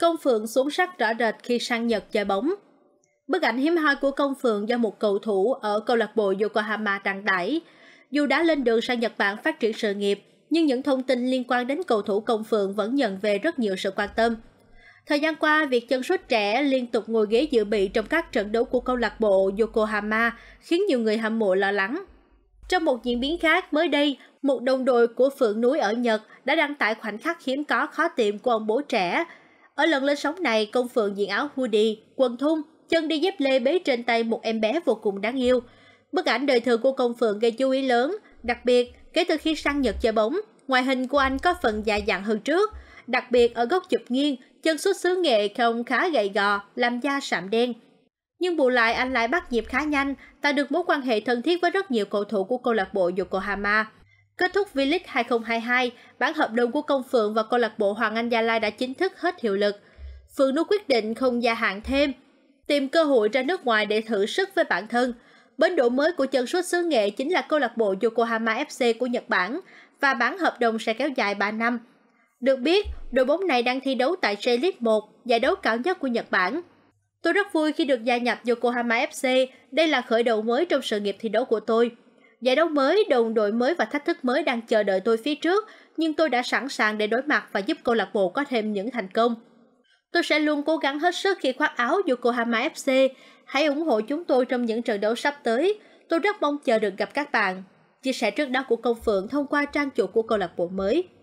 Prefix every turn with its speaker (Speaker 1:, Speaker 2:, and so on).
Speaker 1: Công Phượng xuống sắc rõ rệt khi sang Nhật chơi bóng. Bức ảnh hiếm hoi của Công Phượng do một cầu thủ ở câu lạc bộ Yokohama đăng tải. Dù đã lên đường sang Nhật Bản phát triển sự nghiệp, nhưng những thông tin liên quan đến cầu thủ Công Phượng vẫn nhận về rất nhiều sự quan tâm. Thời gian qua, việc chân sút trẻ liên tục ngồi ghế dự bị trong các trận đấu của câu lạc bộ Yokohama khiến nhiều người hâm mộ lo lắng. Trong một diễn biến khác, mới đây, một đồng đội của Phượng Núi ở Nhật đã đăng tải khoảnh khắc hiếm có khó tìm của ông bố trẻ ở lần lên sóng này, công phượng diện áo hoodie, quần thun, chân đi dép lê bế trên tay một em bé vô cùng đáng yêu. Bức ảnh đời thường của công phượng gây chú ý lớn, đặc biệt kể từ khi sang Nhật chơi bóng, ngoại hình của anh có phần dài dặn hơn trước. Đặc biệt ở góc chụp nghiêng, chân xuất xứ nghệ không khá gầy gò, làm da sạm đen. Nhưng bù lại anh lại bắt nhịp khá nhanh, tạo được mối quan hệ thân thiết với rất nhiều cầu thủ của câu lạc bộ Yokohama. Kết thúc V-League 2022, bản hợp đồng của Công Phượng và câu lạc bộ Hoàng Anh Gia Lai đã chính thức hết hiệu lực. Phượng Nú quyết định không gia hạn thêm, tìm cơ hội ra nước ngoài để thử sức với bản thân. Bến đỗ mới của chân sút xứ nghệ chính là câu lạc bộ Yokohama FC của Nhật Bản và bản hợp đồng sẽ kéo dài 3 năm. Được biết, đội bóng này đang thi đấu tại J-League 1, giải đấu cao nhất của Nhật Bản. Tôi rất vui khi được gia nhập Yokohama FC, đây là khởi đầu mới trong sự nghiệp thi đấu của tôi giải đấu mới, đồng đội mới và thách thức mới đang chờ đợi tôi phía trước, nhưng tôi đã sẵn sàng để đối mặt và giúp câu lạc bộ có thêm những thành công. Tôi sẽ luôn cố gắng hết sức khi khoác áo Yokohama FC. Hãy ủng hộ chúng tôi trong những trận đấu sắp tới. Tôi rất mong chờ được gặp các bạn. Chia sẻ trước đó của Công Phượng thông qua trang chủ của câu lạc bộ mới.